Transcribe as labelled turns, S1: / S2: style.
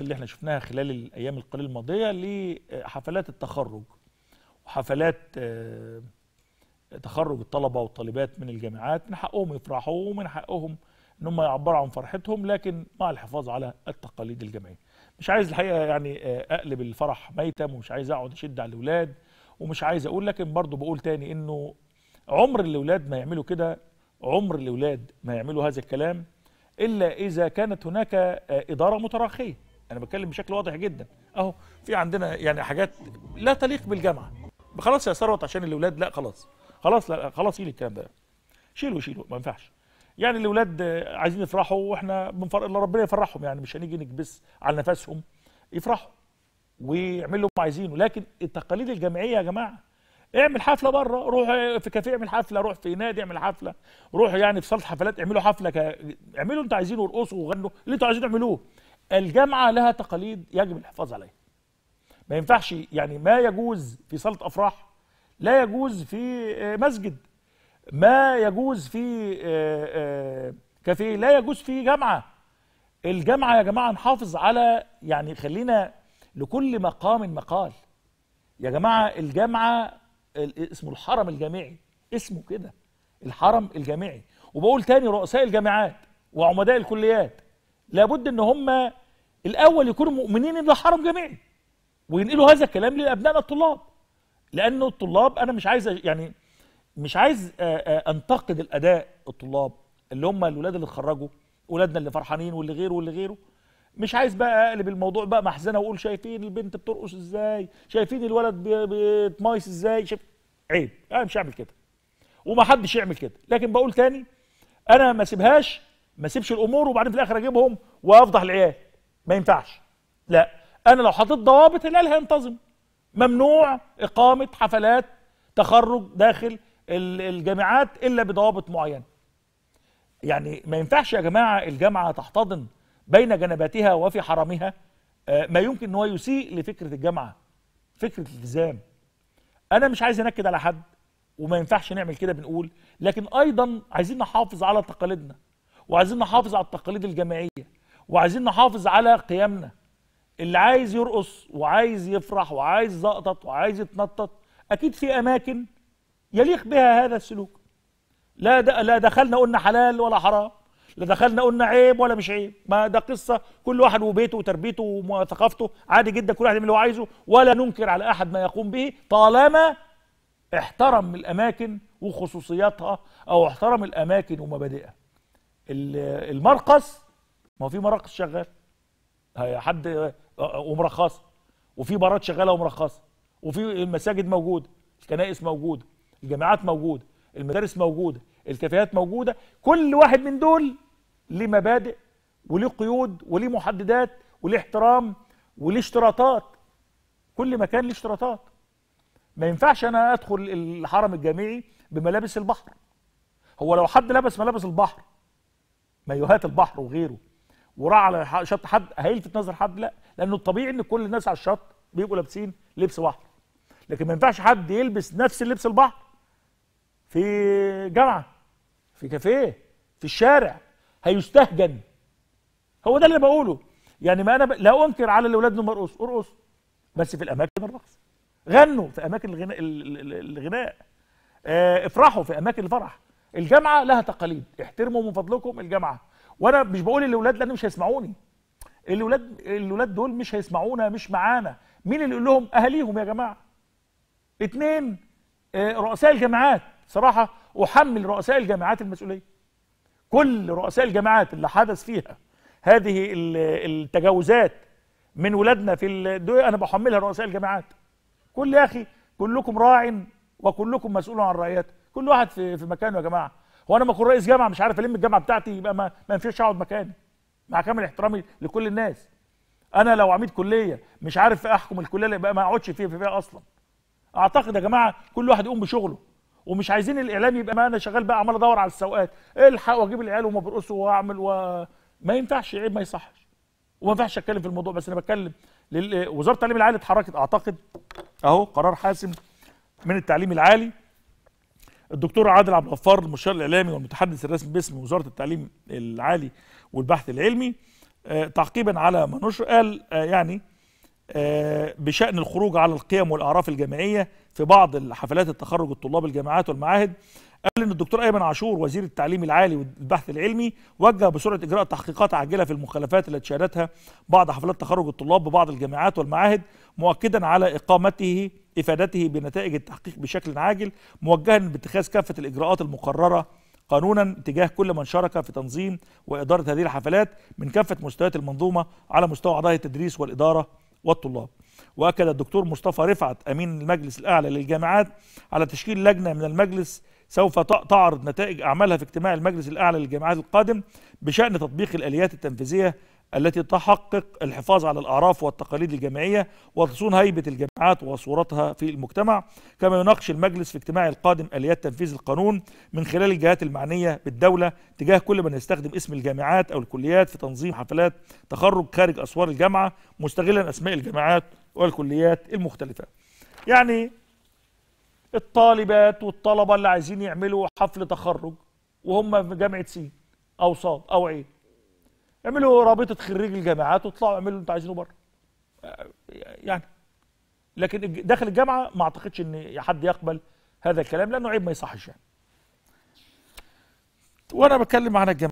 S1: اللي احنا شفناها خلال الايام القليله الماضيه لحفلات آه، التخرج وحفلات آه، تخرج الطلبه والطالبات من الجامعات من حقهم يفرحوا ومن حقهم ان هم يعبروا عن فرحتهم لكن مع الحفاظ على التقاليد الجامعيه. مش عايز الحقيقه يعني آه، اقلب الفرح ميتم ومش عايز اقعد اشد على الاولاد ومش عايز اقول لكن برضه بقول تاني انه عمر الاولاد ما يعملوا كده عمر الاولاد ما يعملوا هذا الكلام الا اذا كانت هناك اداره متراخيه. انا بتكلم بشكل واضح جدا اهو في عندنا يعني حاجات لا تليق بالجامعه خلاص يا ثروت عشان الاولاد لا خلاص خلاص لا خلاص شيل الكلام ده شيلوا شيلوا ما ينفعش يعني الاولاد عايزين يفرحوا واحنا بنفرح ربنا يفرحهم يعني مش هنيجي نكبس على نفسهم يفرحوا ويعملوا اللي عايزينه لكن التقاليد الجامعيه يا جماعه اعمل حفله بره روح في كافيه اعمل حفله روح في نادي اعمل حفله روح يعني في صاله حفلات اعملوا حفله ك... اعملوا انتوا عايزينه ورقصوا وغنوا اللي انتوا عايزينه اعملوه الجامعه لها تقاليد يجب الحفاظ عليها ما ينفعش يعني ما يجوز في صاله افراح لا يجوز في آه، مسجد ما يجوز في آه، آه، كافيه لا يجوز في جامعه الجامعه يا جماعه نحافظ على يعني خلينا لكل مقام مقال يا جماعه الجامعه اسمه الحرم الجامعي اسمه كده الحرم الجامعي وبقول تاني رؤساء الجامعات وعمداء الكليات لابد ان هم الأول يكونوا مؤمنين ان حرم جميعي وينقلوا هذا الكلام لأبنائنا الطلاب لأنه الطلاب أنا مش عايز يعني مش عايز أنتقد الأداء الطلاب اللي هم الولاد اللي اتخرجوا ولادنا اللي فرحانين واللي غيره واللي غيره مش عايز بقى اقلب الموضوع بقى محزنه واقول شايفين البنت بترقص ازاي شايفين الولد بيتمايس ازاي شايف عيب انا مش هعمل كده ومحدش يعمل كده لكن بقول تاني انا ما سيبهاش ما سيبش الامور وبعدين في الاخر اجيبهم وافضح العيال ما ينفعش لا انا لو حطيت ضوابط الهلال هينتظم ممنوع اقامه حفلات تخرج داخل الجامعات الا بضوابط معينه يعني ما ينفعش يا جماعه الجامعه تحتضن بين جنباتها وفي حرمها آه، ما يمكن ان هو يسيء لفكره الجامعه فكره الالتزام انا مش عايز انكد على حد وما ينفعش نعمل كده بنقول لكن ايضا عايزين نحافظ على تقاليدنا وعايزين نحافظ على التقاليد الجامعيه وعايزين نحافظ على قيمنا اللي عايز يرقص وعايز يفرح وعايز زقطط وعايز يتنطط اكيد في اماكن يليق بها هذا السلوك لا لا دخلنا قلنا حلال ولا حرام لا دخلنا قلنا عيب ولا مش عيب ما ده قصه كل واحد وبيته وتربيته وثقافته عادي جدا كل واحد يعمل اللي هو عايزه ولا ننكر على احد ما يقوم به طالما احترم الاماكن وخصوصياتها او احترم الاماكن ومبادئها المرقص ما في مراقص شغال حد ومرخصه وفي بارات شغاله ومرخصه وفي المساجد موجوده الكنائس موجوده الجامعات موجوده المدارس موجوده الكافيهات موجوده كل واحد من دول ليه مبادئ وليه قيود وليه محددات وليه احترام وليه اشتراطات كل مكان ليه اشتراطات ما ينفعش انا ادخل الحرم الجامعي بملابس البحر هو لو حد لبس ملابس البحر مايوهات البحر وغيره وراح على شط حد هيلفت نظر حد لا لانه الطبيعي ان كل الناس على الشط بيبقوا لابسين لبس بحر لكن ما ينفعش حد يلبس نفس اللبس البحر في جامعه في كافيه في الشارع هيستهجن هو ده اللي بقوله يعني ما انا ب... لا انكر على الاولاد انهم ارقص ارقصوا بس في الاماكن الرقص غنوا في اماكن الغناء الغناء آه، افرحوا في اماكن الفرح الجامعه لها تقاليد احترموا من فضلكم الجامعه وانا مش بقول الاولاد لان مش هيسمعوني الاولاد الاولاد دول مش هيسمعونا مش معانا مين اللي يقول لهم اهاليهم يا جماعه اتنين آه، رؤساء الجامعات صراحه احمل رؤساء الجامعات المسؤوليه كل رؤساء الجامعات اللي حدث فيها هذه التجاوزات من ولادنا في انا بحملها رؤساء الجامعات كل يا اخي كلكم راع وكلكم مسؤول عن رعيته كل واحد في مكانه يا جماعه هو انا ما اكون رئيس جامعه مش عارف الم الجامعه بتاعتي يبقى ما, ما ينفعش اقعد مكاني مع كامل احترامي لكل الناس انا لو عميد كليه مش عارف احكم الكليه اللي ما اقعدش فيها فيها اصلا اعتقد يا جماعه كل واحد يقوم بشغله ومش عايزين الاعلام يبقى ما انا شغال بقى عمال ادور على السوقات الحق واجيب العيال وما برقصوا واعمل و ما ينفعش عيب ما يصحش وما ينفعش اتكلم في الموضوع بس انا بتكلم لل... وزاره التعليم العالي اتحركت اعتقد اهو قرار حاسم من التعليم العالي الدكتور عادل عبد الغفار المشار الاعلامي والمتحدث الرسمي باسم وزاره التعليم العالي والبحث العلمي آه، تعقيبا على ما نشر قال آه، يعني آه، بشان الخروج على القيم والاعراف الجامعيه في بعض حفلات التخرج الطلاب الجامعات والمعاهد قال ان الدكتور ايمن عاشور وزير التعليم العالي والبحث العلمي وجه بسرعه اجراء تحقيقات عاجله في المخالفات التي شهدتها بعض حفلات تخرج الطلاب ببعض الجامعات والمعاهد مؤكدا على اقامته افادته بنتائج التحقيق بشكل عاجل موجها باتخاذ كافه الاجراءات المقرره قانونا تجاه كل من شارك في تنظيم واداره هذه الحفلات من كافه مستويات المنظومه على مستوى اعضاء التدريس والاداره والطلاب واكد الدكتور مصطفى رفعت امين المجلس الاعلى للجامعات على تشكيل لجنه من المجلس سوف تعرض نتائج أعمالها في اجتماع المجلس الأعلى للجامعات القادم بشأن تطبيق الآليات التنفيذية التي تحقق الحفاظ على الأعراف والتقاليد الجامعية وتصون هيبة الجامعات وصورتها في المجتمع كما يناقش المجلس في اجتماع القادم آليات تنفيذ القانون من خلال الجهات المعنية بالدولة تجاه كل من يستخدم اسم الجامعات أو الكليات في تنظيم حفلات تخرج خارج أسوار الجامعة مستغلا أسماء الجامعات والكليات المختلفة يعني الطالبات والطلبه اللي عايزين يعملوا حفل تخرج وهم في جامعه سين او صاد او عين اعملوا رابطه خريج الجامعات واطلعوا اعملوا اللي انتوا عايزينه بره آه، يعني لكن داخل الجامعه ما اعتقدش ان حد يقبل هذا الكلام لانه عيب ما يصحش يعني وانا بتكلم عن الجامعه